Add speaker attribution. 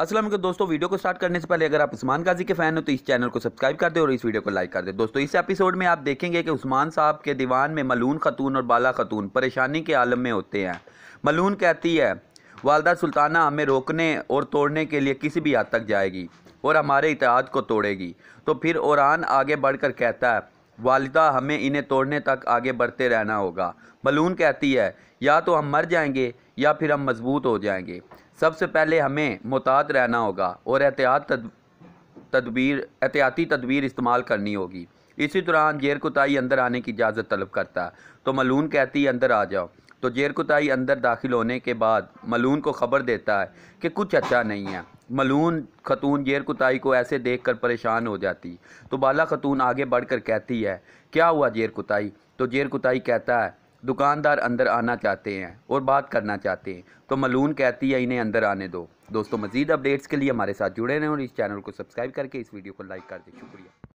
Speaker 1: असलम दोस्तों वीडियो को स्टार्ट करने से पहले अगर आप उस्मान गाजी के फ़ैन हो तो इस चैनल को सब्सक्राइब कर दें और इस वीडियो को लाइक कर दें दोस्तों इस एपिसोड में आप देखेंगे कि उस्मान साहब के दीवान में मलून खतून और बाला खतून परेशानी के आलम में होते हैं मलून कहती है वालदा सुल्ताना हमें रोकने और तोड़ने के लिए किसी भी हद तक जाएगी और हमारे इतिहाद को तोड़ेगी तो फिर औरान आगे बढ़कर कहता है वालदा हमें इन्हें तोड़ने तक आगे बढ़ते रहना होगा मलून कहती है या तो हम मर जाएंगे या फिर हम मजबूत हो जाएंगे सबसे पहले हमें मुहतात रहना होगा और एहतियात तदबीर एहतियाती तदबीर इस्तेमाल करनी होगी इसी दौरान जेर कुताई अंदर आने की इजाज़त तलब करता तो मलून कहती अंदर आ जाओ तो जेर कुताई अंदर दाखिल होने के बाद मलून को खबर देता है कि कुछ अच्छा नहीं है मलून खतून जेर कुताई को ऐसे देख कर परेशान हो जाती तो बाला खतून आगे बढ़ कर कहती है क्या हुआ जेर कुताई तो जेर कुताई कहता है दुकानदार अंदर आना चाहते हैं और बात करना चाहते हैं तो मलून कहती है इन्हें अंदर आने दो दोस्तों मजीद अपडेट्स के लिए हमारे साथ जुड़े रहें और इस चैनल को सब्सक्राइब करके इस वीडियो को लाइक कर दें शुक्रिया